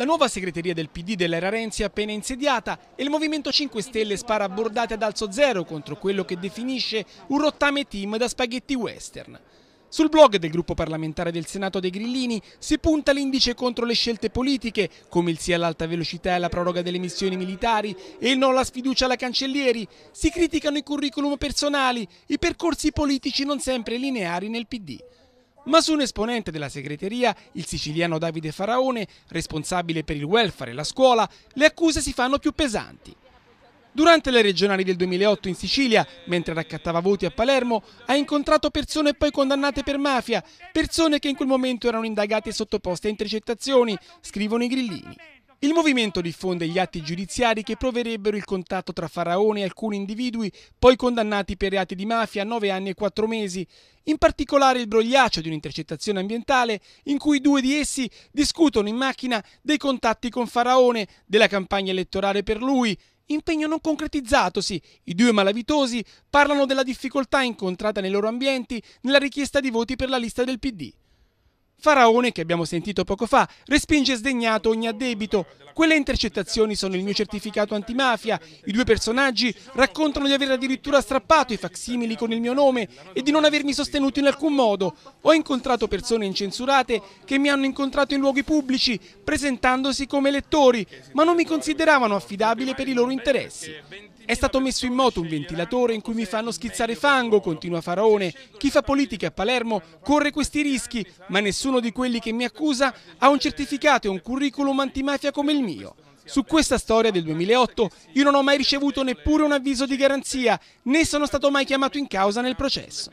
La nuova segreteria del PD dell'era Renzi è appena insediata e il Movimento 5 Stelle spara bordate ad alzo zero contro quello che definisce un rottame team da spaghetti western. Sul blog del gruppo parlamentare del Senato dei Grillini si punta l'indice contro le scelte politiche, come il sì all'alta velocità e alla proroga delle missioni militari e il no alla sfiducia alla cancellieri. Si criticano i curriculum personali, i percorsi politici non sempre lineari nel PD. Ma su un esponente della segreteria, il siciliano Davide Faraone, responsabile per il welfare e la scuola, le accuse si fanno più pesanti. Durante le regionali del 2008 in Sicilia, mentre raccattava voti a Palermo, ha incontrato persone poi condannate per mafia, persone che in quel momento erano indagate e sottoposte a intercettazioni, scrivono i grillini. Il movimento diffonde gli atti giudiziari che proverebbero il contatto tra Faraone e alcuni individui, poi condannati per reati di mafia a 9 anni e 4 mesi, in particolare il brogliaccio di un'intercettazione ambientale in cui due di essi discutono in macchina dei contatti con Faraone, della campagna elettorale per lui, impegno non concretizzatosi. I due malavitosi parlano della difficoltà incontrata nei loro ambienti nella richiesta di voti per la lista del PD. Faraone, che abbiamo sentito poco fa, respinge sdegnato ogni addebito. Quelle intercettazioni sono il mio certificato antimafia. I due personaggi raccontano di aver addirittura strappato i facsimili con il mio nome e di non avermi sostenuto in alcun modo. Ho incontrato persone incensurate che mi hanno incontrato in luoghi pubblici, presentandosi come lettori, ma non mi consideravano affidabile per i loro interessi. È stato messo in moto un ventilatore in cui mi fanno schizzare fango, continua Faraone. Chi fa politica a Palermo corre questi rischi, ma nessuno di quelli che mi accusa ha un certificato e un curriculum antimafia come il mio. Su questa storia del 2008 io non ho mai ricevuto neppure un avviso di garanzia, né sono stato mai chiamato in causa nel processo.